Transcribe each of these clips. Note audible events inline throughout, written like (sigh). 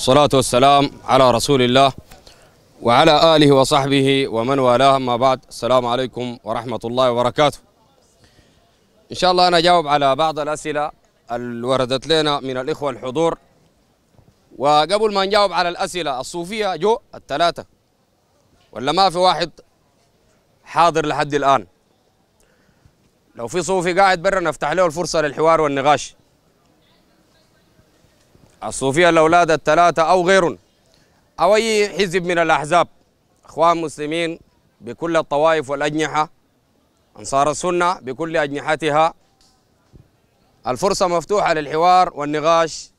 الصلاة والسلام على رسول الله وعلى آله وصحبه ومن والاه ما بعد السلام عليكم ورحمة الله وبركاته إن شاء الله أنا أجاوب على بعض الأسئلة اللي وردت لنا من الإخوة الحضور وقبل ما نجاوب على الأسئلة الصوفية جو الثلاثة ولا ما في واحد حاضر لحد الآن لو في صوفي قاعد برا نفتح له الفرصة للحوار والنقاش الصوفية الأولاد الثلاثة أو غيرهم أو أي حزب من الأحزاب إخوان مسلمين بكل الطوائف والأجنحة أنصار السنة بكل أجنحتها الفرصة مفتوحة للحوار والنقاش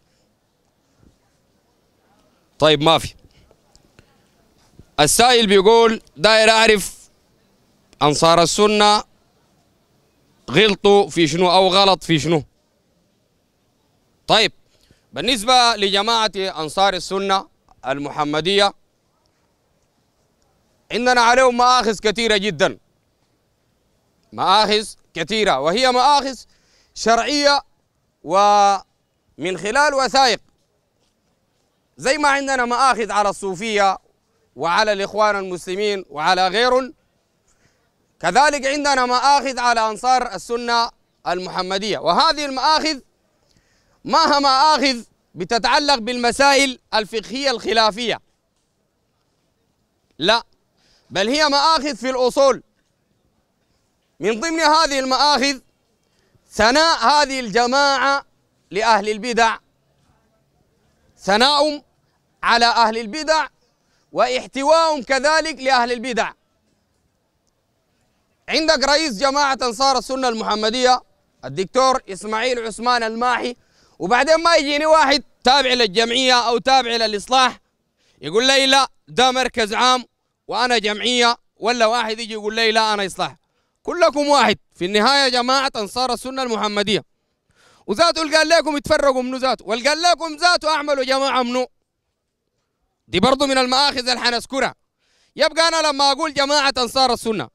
طيب ما في السائل بيقول داير أعرف أنصار السنة غلطوا في شنو أو غلط في شنو طيب بالنسبة لجماعة أنصار السنة المحمدية عندنا عليهم مآخذ كثيرة جدا مآخذ كثيرة وهي مآخذ شرعية ومن خلال وثائق زي ما عندنا مآخذ على الصوفية وعلى الإخوان المسلمين وعلى غيرهم كذلك عندنا مآخذ على أنصار السنة المحمدية وهذه المآخذ مهما مآخذ بتتعلق بالمسائل الفقهية الخلافية لا بل هي مآخذ في الأصول من ضمن هذه المآخذ ثناء هذه الجماعة لأهل البدع ثناء على أهل البدع واحتواء كذلك لأهل البدع عندك رئيس جماعة أنصار السنة المحمدية الدكتور إسماعيل عثمان الماحي وبعدين ما يجيني واحد تابع للجمعية أو تابع للإصلاح يقول لي لا ده مركز عام وأنا جمعية ولا واحد يجي يقول لي لا أنا إصلاح كلكم واحد في النهاية جماعة أنصار السنة المحمدية وذاته اللي قال لكم يتفرقوا منه ذاته واللي قال لكم ذاته أعملوا جماعة منه دي برضه من المآخذ اللي حنذكرها يبقى أنا لما أقول جماعة أنصار السنة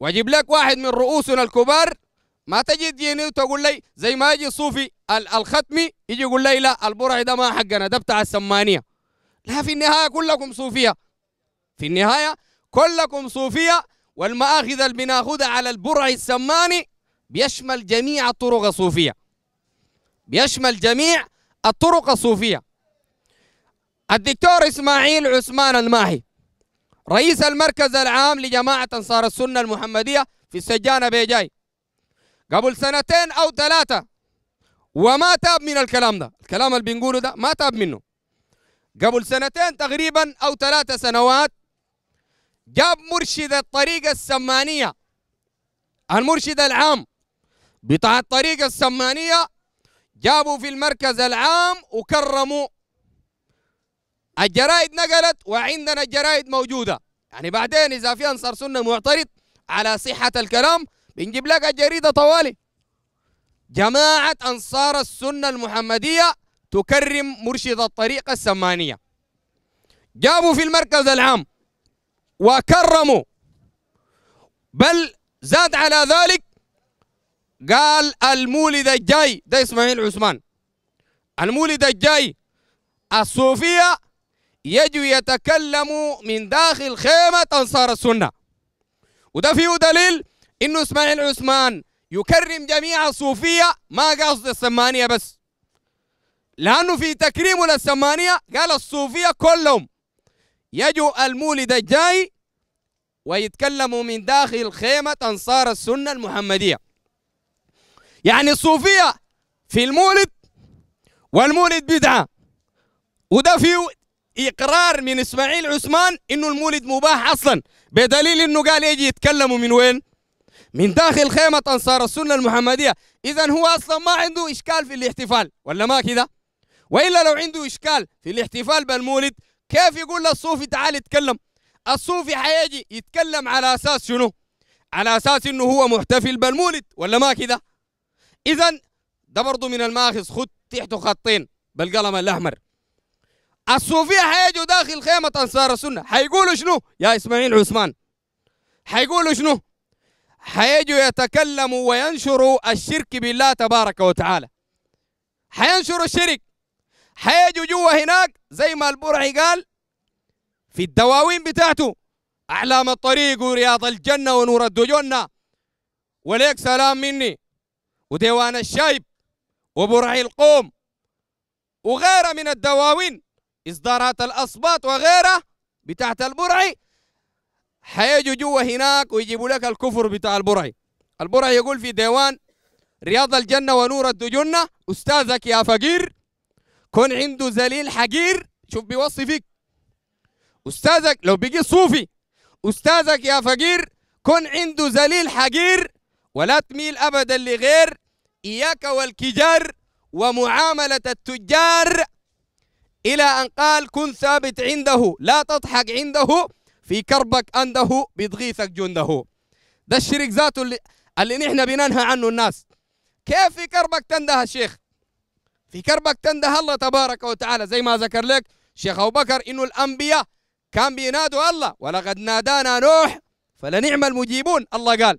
وأجيب لك واحد من رؤوسنا الكبار ما تجي ديني وتقول لي زي ما يجي صوفي الختمي يجي يقول لي لا البرع ده ما حقنا ده بتاع السمانيه لا في النهايه كلكم صوفيه في النهايه كلكم صوفيه والمآخذ اللي بناخذها على البرع السماني بيشمل جميع الطرق الصوفيه بيشمل جميع الطرق الصوفيه الدكتور اسماعيل عثمان الماحي رئيس المركز العام لجماعه انصار السنه المحمديه في السجانه بيجاي قبل سنتين أو ثلاثة وما تاب من الكلام ده الكلام اللي بنقوله ده ما تاب منه قبل سنتين تقريبا أو ثلاثة سنوات جاب مرشد الطريقة السمانية المرشد العام بتاع الطريقة السمانية جابوا في المركز العام وكرموا الجرائد نقلت وعندنا الجرائد موجودة يعني بعدين إذا في أنصار سنة معترض على صحة الكلام بنجيب لك الجريدة طوالي جماعة أنصار السنة المحمدية تكرم مرشد الطريقة السمانية جابوا في المركز العام وكرموا بل زاد على ذلك قال المولد الجاي ده اسماعيل عثمان المولد الجاي الصوفية يجوا يتكلموا من داخل خيمة أنصار السنة وده فيه دليل انه اسماعيل عثمان يكرم جميع الصوفيه ما قصد السمانيه بس لانه في تكريمه للسمانيه قال الصوفيه كلهم يجوا المولد الجاي ويتكلموا من داخل خيمه انصار السنه المحمديه يعني الصوفيه في المولد والمولد بدعه وده فيه اقرار من اسماعيل عثمان انه المولد مباح اصلا بدليل انه قال يجي يتكلموا من وين من داخل خيمة أنصار السنة المحمدية إذا هو أصلا ما عنده إشكال في الاحتفال ولا ما كذا وإلا لو عنده إشكال في الاحتفال بالمولد كيف يقول للصوفي تعال يتكلم الصوفي حيجي يتكلم على أساس شنو على أساس إنه هو محتفل بالمولد ولا ما كذا إذا ده برضه من الماخذ خد تحته خطين بالقلم الأحمر الصوفية حيجوا داخل خيمة أنصار السنة حيقولوا شنو يا إسماعيل عثمان حيقولوا شنو حيجوا يتكلموا وينشروا الشرك بالله تبارك وتعالى حينشروا الشرك حيجوا جوا هناك زي ما البرعي قال في الدواوين بتاعته أعلام الطريق ورياض الجنة ونور الدجنة وليك سلام مني وديوان الشايب وبرعي القوم وغيرها من الدواوين إصدارات الأصباط وغيرها بتاعت البرعي حيجوا جوا هناك ويجيبوا لك الكفر بتاع البرعي البرعي يقول في ديوان رياض الجنة ونور الدجنة أستاذك يا فقير كن عنده ذليل حقير شوف بيوصي فيك أستاذك لو بيجي صوفي أستاذك يا فقير كن عنده ذليل حقير ولا تميل أبدا لغير إياك والكجار ومعاملة التجار إلى أن قال كن ثابت عنده لا تضحك عنده في كربك أنده بتغيثك جنده ده الشرك ذاته اللي, اللي نحن بننهى عنه الناس كيف في كربك تنده الشيخ في كربك تنده الله تبارك وتعالى زي ما ذكر لك شيخ أبو بكر إنه الأنبياء كان بينادوا الله ولقد نادانا نوح فلنعم المجيبون الله قال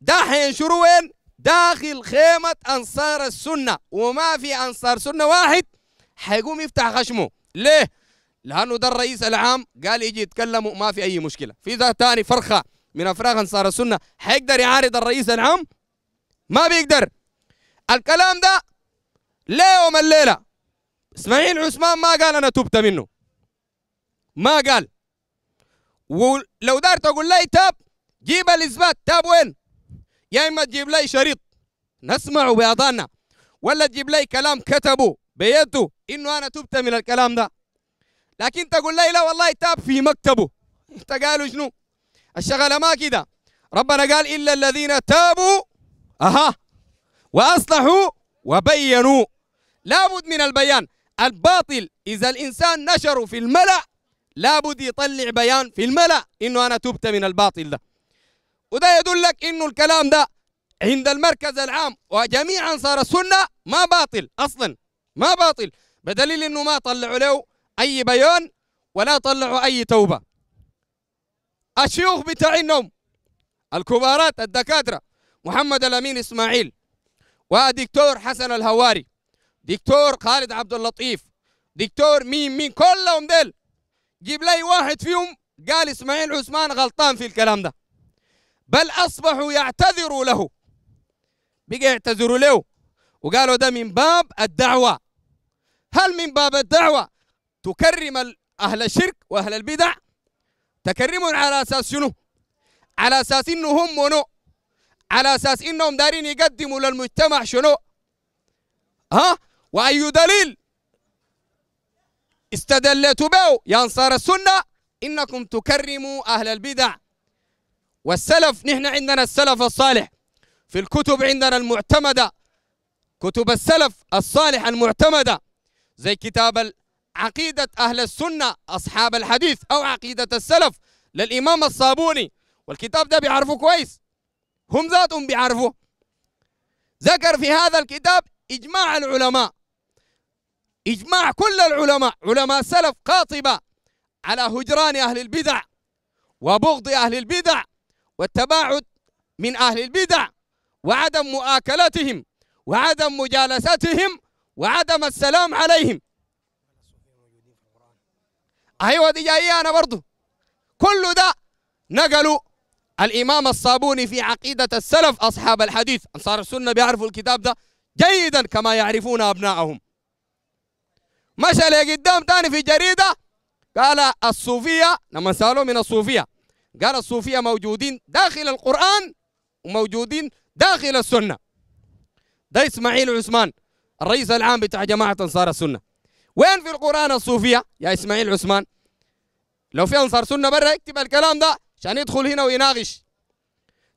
ده حينشروا وين داخل خيمة أنصار السنة وما في أنصار سنة واحد حيقوم يفتح خشمه ليه لانه ده الرئيس العام قال يجي يتكلم وما في اي مشكله في ذا ثاني فرخه من افراغ انصار السنه حيقدر يعارض الرئيس العام ما بيقدر الكلام ده ليه وما الليله اسماعيل عثمان ما قال انا تبت منه ما قال ولو دار تقول لي تاب جيب الاثبات تاب وين يا اما تجيب لي شريط نسمعه باذاننا ولا تجيب لي كلام كتبه بيده انه انا تبت من الكلام ده لكن تقول لي لا والله تاب في مكتبه انت قالوا شنو الشغله ما كده ربنا قال الا الذين تابوا اها واصلحوا وبينوا لابد من البيان الباطل اذا الانسان نشره في الملا لابد يطلع بيان في الملا انه انا تبت من الباطل ده وده يدلك انه الكلام ده عند المركز العام وجميع انصار السنه ما باطل اصلا ما باطل بدليل انه ما طلعوا له أي بيان ولا طلعوا أي توبة الشيوخ بتاعينهم الكبارات الدكاترة محمد الأمين إسماعيل ودكتور حسن الهواري دكتور خالد عبد اللطيف دكتور مين مين كلهم ديل جيب لي واحد فيهم قال إسماعيل عثمان غلطان في الكلام ده بل أصبحوا يعتذروا له بقى يعتذروا له وقالوا ده من باب الدعوة هل من باب الدعوة تكرم أهل الشرك وأهل البدع تكرمهم على أساس شنو؟ على أساس إنهم منو؟ على أساس إنهم دارين يقدموا للمجتمع شنو؟ ها؟ وأي دليل استدلت به يا أنصار السنة إنكم تكرموا أهل البدع والسلف نحن عندنا السلف الصالح في الكتب عندنا المعتمدة كتب السلف الصالح المعتمدة زي كتاب عقيدة أهل السنة أصحاب الحديث أو عقيدة السلف للإمام الصابوني والكتاب ده بيعرفوا كويس هم ذاتهم بيعرفوا ذكر في هذا الكتاب إجماع العلماء إجماع كل العلماء علماء السلف قاطبة على هجران أهل البدع وبغض أهل البدع والتباعد من أهل البدع وعدم مؤاكلتهم وعدم مجالستهم وعدم السلام عليهم ايوه دي جايه انا برضه كل ده نقلوا الامام الصابوني في عقيده السلف اصحاب الحديث انصار السنه بيعرفوا الكتاب ده جيدا كما يعرفون ابنائهم مشى قدام تاني في جريده قال الصوفيه لما سالوه من الصوفيه قال الصوفيه موجودين داخل القران وموجودين داخل السنه ده اسماعيل عثمان الرئيس العام بتاع جماعه انصار السنه وين في القرآن الصوفية يا إسماعيل عثمان لو في أنصار سنة برا اكتب الكلام ده عشان يدخل هنا ويناقش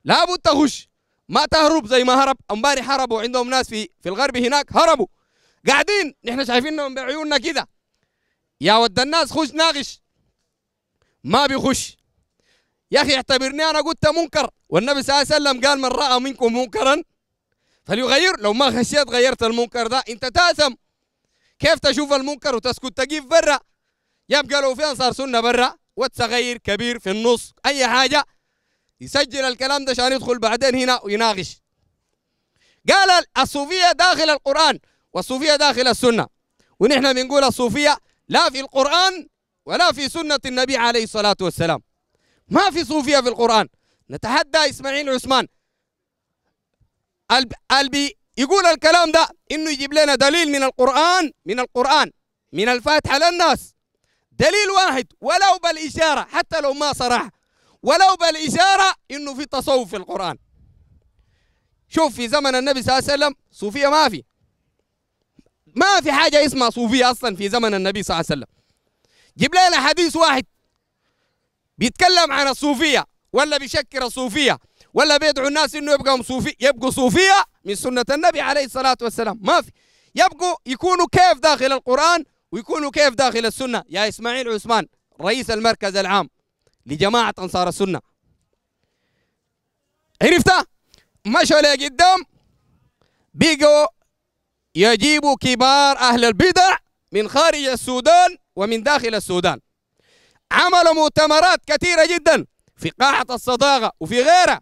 لابد تخش ما تهرب زي ما هرب امبارح هربوا عندهم ناس في في الغرب هناك هربوا قاعدين نحن شايفينهم بعيوننا كده يا ود الناس خش ناقش ما بيخش يا اخي اعتبرني انا قلت منكر والنبي صلى الله عليه وسلم قال من راى منكم منكرا فليغير لو ما خشيت غيرت المنكر ده انت تاثم كيف تشوف المنكر وتسكت تجيب برا يبقى لو في انصار سنه برا وتصغير كبير في النص اي حاجه يسجل الكلام ده عشان يدخل بعدين هنا ويناقش قال الصوفيه داخل القران والصوفيه داخل السنه ونحن بنقول الصوفيه لا في القران ولا في سنه النبي عليه الصلاه والسلام ما في صوفيه في القران نتحدى اسماعيل عثمان البي يقول الكلام ده انه يجيب لنا دليل من القران من القران من الفاتحه للناس دليل واحد ولو بالاشاره حتى لو ما صرح ولو بالاشاره انه في تصوف في القران شوف في زمن النبي صلى الله عليه وسلم صوفيه ما في ما في حاجه اسمها صوفيه اصلا في زمن النبي صلى الله عليه وسلم جيب لنا حديث واحد بيتكلم عن الصوفيه ولا بيشكر الصوفيه ولا بيدعو الناس انه يبقوا صوفي يبقوا صوفيه من سنه النبي عليه الصلاه والسلام ما في يبقوا يكونوا كيف داخل القران ويكونوا كيف داخل السنه يا اسماعيل عثمان رئيس المركز العام لجماعه انصار السنه عرفتها مشوا لقدام بقوا يجيبوا كبار اهل البدع من خارج السودان ومن داخل السودان عملوا مؤتمرات كثيره جدا في قاعه الصداقه وفي غيرها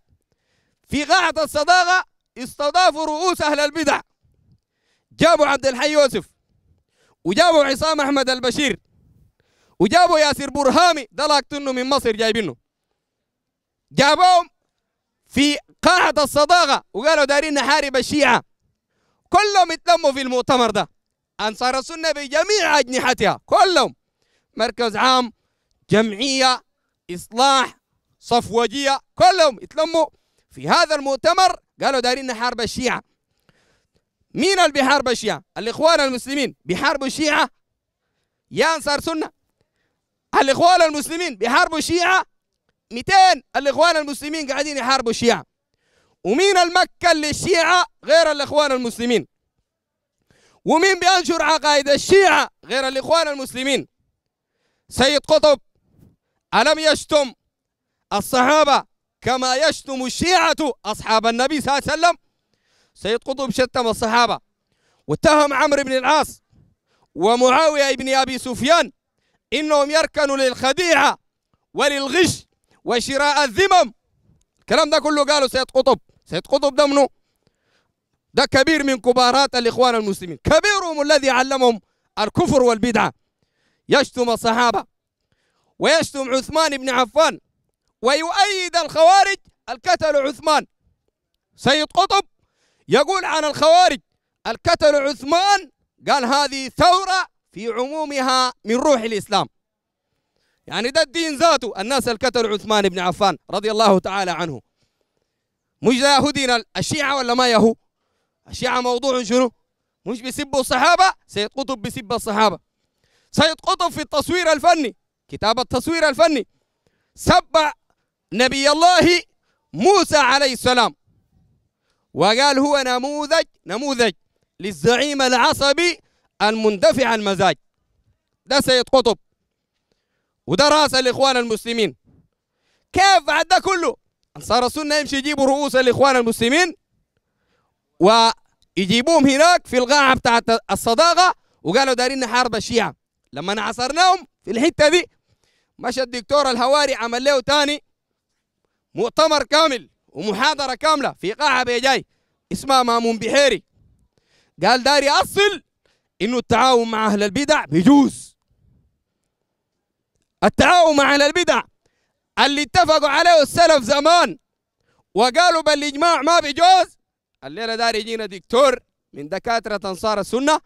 في قاعة الصداقة استضافوا رؤوس أهل البدع جابوا عبد الحي يوسف وجابوا عصام أحمد البشير وجابوا ياسر برهامي ده لاقطنه من مصر جايبينه جابوهم في قاعة الصداقة وقالوا دارين نحارب الشيعة كلهم اتلموا في المؤتمر ده أنصار السنة بجميع أجنحتها كلهم مركز عام جمعية إصلاح صفوجية كلهم اتلموا في هذا المؤتمر قالوا دايرين نحارب الشيعة مين اللي بيحارب الشيعة؟ الإخوان المسلمين بيحاربوا الشيعة يا أنصار سنة الإخوان المسلمين بيحاربوا الشيعة 200 الإخوان المسلمين قاعدين يحاربوا الشيعة ومين المكة للشيعة غير الإخوان المسلمين ومين بينشر عقائد الشيعة غير الإخوان المسلمين سيد قطب ألم يشتم الصحابة كما يشتم الشيعة أصحاب النبي صلى الله عليه وسلم سيد قطب شتم الصحابة واتهم عمرو بن العاص ومعاوية بن أبي سفيان إنهم يركنوا للخديعة وللغش وشراء الذمم الكلام ده كله قاله سيد قطب سيد قطب ده منه ده كبير من كبارات الإخوان المسلمين كبيرهم الذي علمهم الكفر والبدعة يشتم الصحابة ويشتم عثمان بن عفان ويؤيد الخوارج الكتل عثمان سيد قطب يقول عن الخوارج الكتل عثمان قال هذه ثورة في عمومها من روح الإسلام يعني ده الدين ذاته الناس الكتل عثمان بن عفان رضي الله تعالى عنه مش يهودين الشيعة ولا ما يهو الشيعة موضوع شنو مش بيسبوا الصحابة سيد قطب بيسب الصحابة سيد قطب في التصوير الفني كتاب التصوير الفني سبع نبي الله موسى عليه السلام وقال هو نموذج نموذج للزعيم العصبي المندفع المزاج ده سيد قطب وده راس الاخوان المسلمين كيف بعد ده كله انصار السنه يمشي يجيبوا رؤوس الاخوان المسلمين ويجيبوهم هناك في القاعه بتاعت الصداقه وقالوا دارين حرب الشيعه لما عصرناهم في الحته دي مشى الدكتور الهواري عمل له تاني مؤتمر كامل ومحاضرة كاملة في قاعة بيجاي اسمها مامون بحيري قال داري أصل إنه التعاون مع أهل البدع بيجوز التعاون مع أهل البدع اللي اتفقوا عليه السلف زمان وقالوا بالإجماع ما بيجوز الليلة داري يجينا دكتور من دكاترة أنصار السنة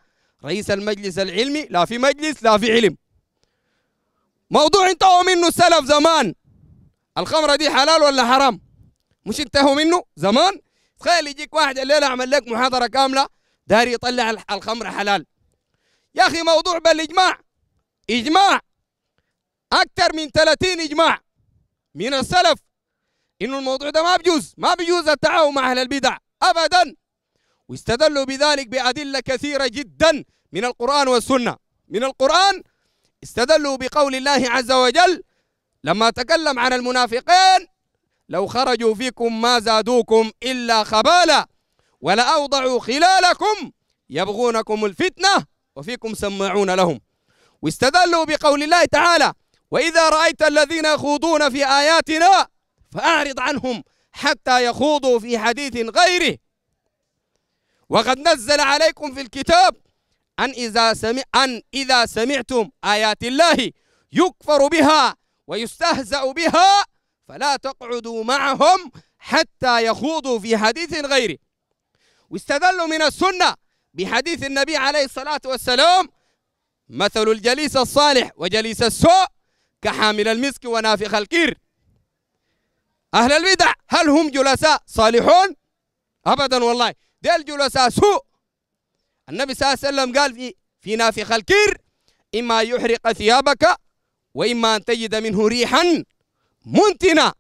رئيس المجلس العلمي لا في مجلس لا في علم موضوع انتهوا منه السلف زمان الخمره دي حلال ولا حرام مش انتهوا منه زمان تخيل يجيك واحد الليله عمل لك محاضره كامله داري يطلع الخمره حلال يا اخي موضوع بالاجماع اجماع اكثر من 30 اجماع من السلف انه الموضوع ده ما بيجوز ما بيجوز التعاون مع اهل البدع ابدا واستدلوا بذلك بادله كثيره جدا من القران والسنه من القران استدلوا بقول الله عز وجل لما تكلم عن المنافقين لو خرجوا فيكم ما زادوكم إلا خبالا ولأوضعوا خلالكم يبغونكم الفتنة وفيكم سماعون لهم واستدلوا بقول الله تعالى وإذا رأيت الذين يخوضون في آياتنا فأعرض عنهم حتى يخوضوا في حديث غيره وقد نزل عليكم في الكتاب أن إذا, سمع أن إذا سمعتم آيات الله يكفر بها ويستهزأ بها فلا تقعدوا معهم حتى يخوضوا في حديث غيره واستدلوا من السنة بحديث النبي عليه الصلاة والسلام مثل الجليس الصالح وجليس السوء كحامل المسك ونافخ الكير أهل البدع هل هم جلساء صالحون؟ أبدا والله ديل جلساء سوء النبي صلى الله عليه وسلم قال في في نافخ الكير إما يحرق ثيابك وإما أن تجد منه ريحا منتنة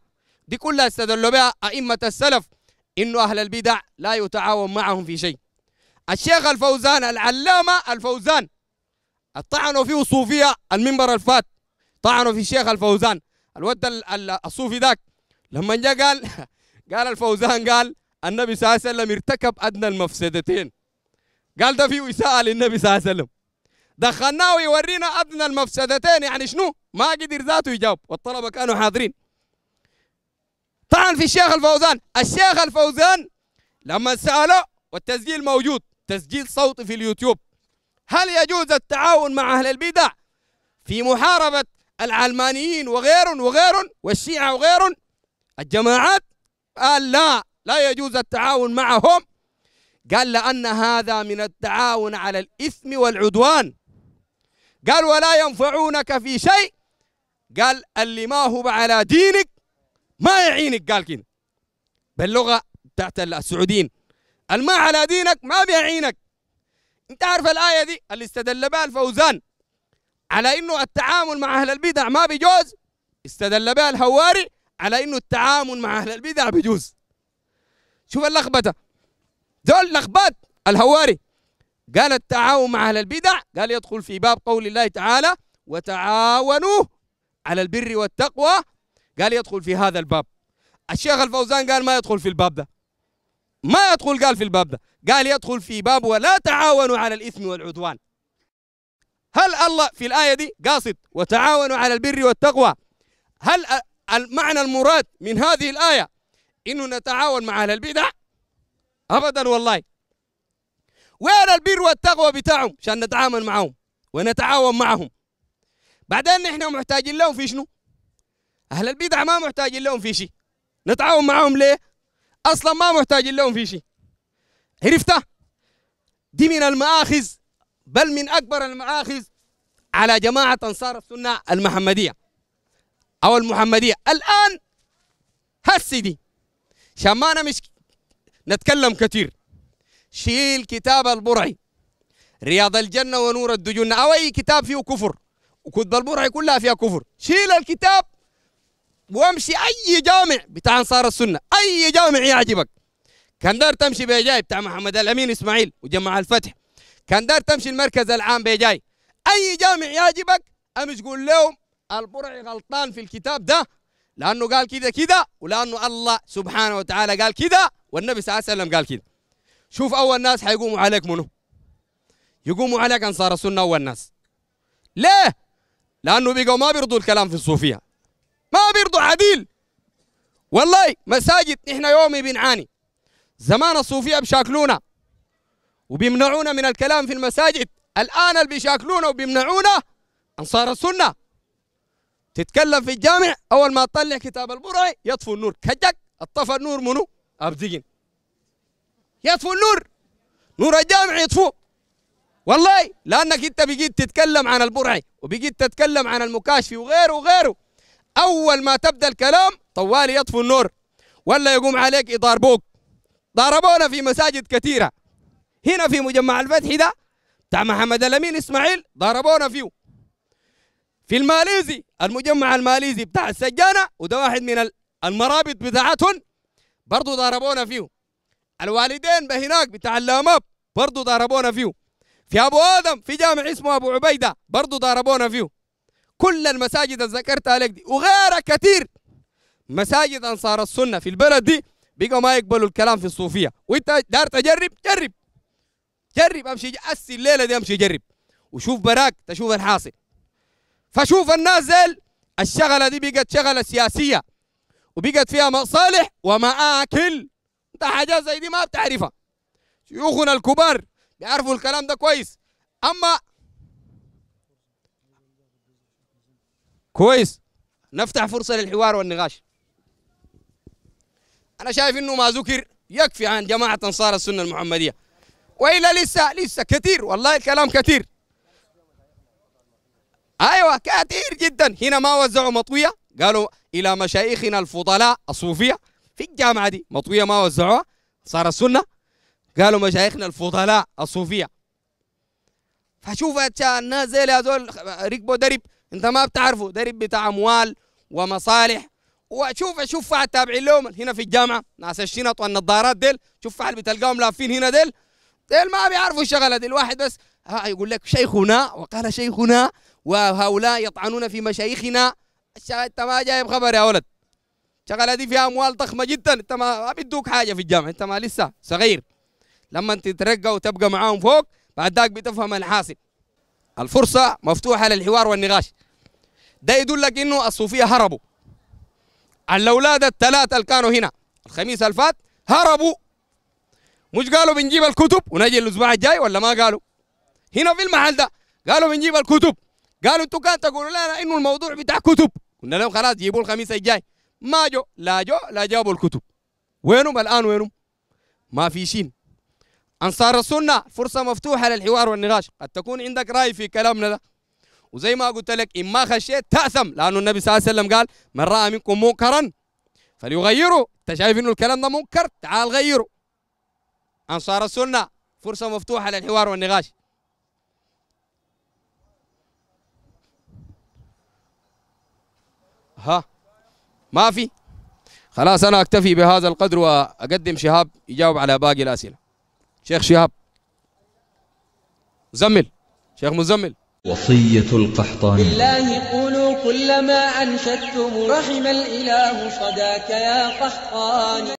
دي كلها استدلوا بها أئمة السلف إنه أهل البدع لا يتعاون معهم في شيء الشيخ الفوزان العلامة الفوزان الطعن فيه صوفية المنبر الفات طعنوا في الشيخ الفوزان الود الصوفي ذاك لما جاء قال (laughs) قال الفوزان قال النبي صلى الله عليه وسلم ارتكب أدنى المفسدتين قال ده فيه إساءة للنبي صلى الله عليه وسلم دخلناه ويورينا ادنى المفسدتين يعني شنو ما قدر ذاته يجاوب والطلبه كانوا حاضرين طعن في الشيخ الفوزان الشيخ الفوزان لما ساله والتسجيل موجود تسجيل صوتي في اليوتيوب هل يجوز التعاون مع اهل البدع في محاربه العلمانيين وغيرهم وغيرهم والشيعه وغيرهم الجماعات قال لا لا يجوز التعاون معهم قال لأن هذا من التعاون على الإثم والعدوان قال ولا ينفعونك في شيء قال اللي ما هو على دينك ما يعينك قال كده باللغة بتاعت السعوديين الما على دينك ما بيعينك انت عارف الآية دي اللي استدل بها الفوزان على انه التعامل مع اهل البدع ما بيجوز استدل بها الهواري على انه التعامل مع اهل البدع بيجوز شوف اللخبطة دول لخبات الهواري قال التعاون مع أهل البدع قال يدخل في باب قول الله تعالى وتعاونوا على البر والتقوى قال يدخل في هذا الباب الشيخ الفوزان قال ما يدخل في الباب ده ما يدخل قال في الباب ده قال يدخل في باب ولا تعاونوا على الإثم والعدوان هل الله في الآية دي قاصد وتعاونوا على البر والتقوى هل المعنى المراد من هذه الآية إنه نتعاون مع أهل البدع أبدا والله وين البر والتقوى بتاعهم عشان نتعامل معهم ونتعاون معهم بعدين نحن محتاجين لهم في شنو اهل البدع ما محتاجين لهم في شيء نتعاون معهم ليه اصلا ما محتاجين لهم في شيء عرفتها دي من المآخذ بل من اكبر المآخذ على جماعه انصار السنه المحمديه او المحمديه الان هسي دي عشان ما انا مش نتكلم كثير شيل كتاب البرعي رياض الجنة ونور الدجنة أو أي كتاب فيه كفر وكتب البرعي كلها فيها كفر شيل الكتاب وامشي أي جامع بتاع أنصار السنة أي جامع يعجبك كان دار تمشي بيجاي بتاع محمد الأمين إسماعيل وجمع الفتح كان دار تمشي المركز العام بيجاي أي جامع يعجبك أمش قول لهم البرعي غلطان في الكتاب ده لأنه قال كده كده ولأنه الله سبحانه وتعالى قال كده والنبي صلى الله عليه وسلم قال كده شوف أول ناس حيقوموا عليك منو يقوموا عليك أنصار السنة أول ناس ليه؟ لأنه بقوا ما بيرضوا الكلام في الصوفية ما بيرضوا عديل والله مساجد نحن يومي بنعاني زمان الصوفية بشاكلونا وبيمنعونا من الكلام في المساجد الآن اللي بيشاكلونا وبيمنعونا أنصار السنة تتكلم في الجامع أول ما تطلع كتاب البرعي يطفو النور كجك اطفى النور منو؟ أبدقين يطفو النور نور الجامع يطفو والله لانك انت بقيت تتكلم عن البرعي وبقيت تتكلم عن المكاشفي وغيره وغيره اول ما تبدا الكلام طوالي يطفو النور ولا يقوم عليك يضاربوك ضربونا في مساجد كثيره هنا في مجمع الفتح ده بتاع محمد الامين اسماعيل ضربونا فيه في الماليزي المجمع الماليزي بتاع السجانه وده واحد من المرابط بتاعتهم برضه ضربونا فيه الوالدين بهناك بتاع اللاماب برضه ضربونا فيه في ابو ادم في جامع اسمه ابو عبيده برضه ضربونا فيه كل المساجد اللي ذكرتها لك دي وغيرها كثير مساجد انصار السنه في البلد دي بقوا ما يقبلوا الكلام في الصوفيه وانت دار تجرب جرب جرب امشي اسي الليله دي امشي جرب وشوف براك تشوف الحاصل فشوف الناس زي الشغله دي بقت شغله سياسيه وبقت فيها مصالح ومآكل ده حاجات زي دي ما بتعرفها شيوخنا الكبار بيعرفوا الكلام ده كويس اما كويس نفتح فرصه للحوار والنقاش انا شايف انه ما ذكر يكفي عن جماعه انصار السنه المحمديه والا لسه لسه كثير والله الكلام كثير ايوه كثير جدا هنا ما وزعوا مطويه قالوا الى مشايخنا الفضلاء الصوفيه في الجامعه دي مطويه ما وزعوها صار السنه قالوا مشايخنا الفضلاء الصوفيه فشوف الناس زي يا ركبوا درب انت ما بتعرفه درب بتاع اموال ومصالح وشوف شوف فعل تابعين لهم هنا في الجامعه ناس الشنط والنظارات ديل شوف فعل بتلقاهم لافين هنا ديل ديل ما بيعرفوا الشغله دي الواحد بس ها يقول لك شيخنا وقال شيخنا وهؤلاء يطعنون في مشايخنا انت ما جايب خبر يا ولد شغلة دي فيها اموال ضخمه جدا انت ما بيدوك حاجه في الجامعه انت ما لسه صغير لما تترقى وتبقى معاهم فوق بعد ذاك بتفهم الحاصل الفرصه مفتوحه للحوار والنقاش ده يدل لك انه الصوفيه هربوا الاولاد الثلاثه اللي كانوا هنا الخميس الفات هربوا مش قالوا بنجيب الكتب ونجي الاسبوع الجاي ولا ما قالوا هنا في المحل ده قالوا بنجيب الكتب قالوا انتوا كان تقولوا لنا انه الموضوع بتاع كتب قلنا لهم خلاص جيبوا الخميس الجاي ما جو لا جو لا جابوا الكتب وينهم الآن وينهم ما في شين أنصار السنة فرصة مفتوحة للحوار والنقاش قد تكون عندك رأي في كلامنا ده وزي ما قلت لك ان ما خشيت تأثم لأنه النبي صلى الله عليه وسلم قال من رأى منكم منكرا فليغيره أنت شايف إنه الكلام ده منكر تعال غيره أنصار السنة فرصة مفتوحة للحوار والنقاش ها ما في خلاص أنا أكتفي بهذا القدر وأقدم شهاب يجاوب على باقي الأسئلة شيخ شهاب مزمل شيخ مزمل وصية القحطان بالله قولوا كلما أنشدتم رحم الإله صداك يا قحطان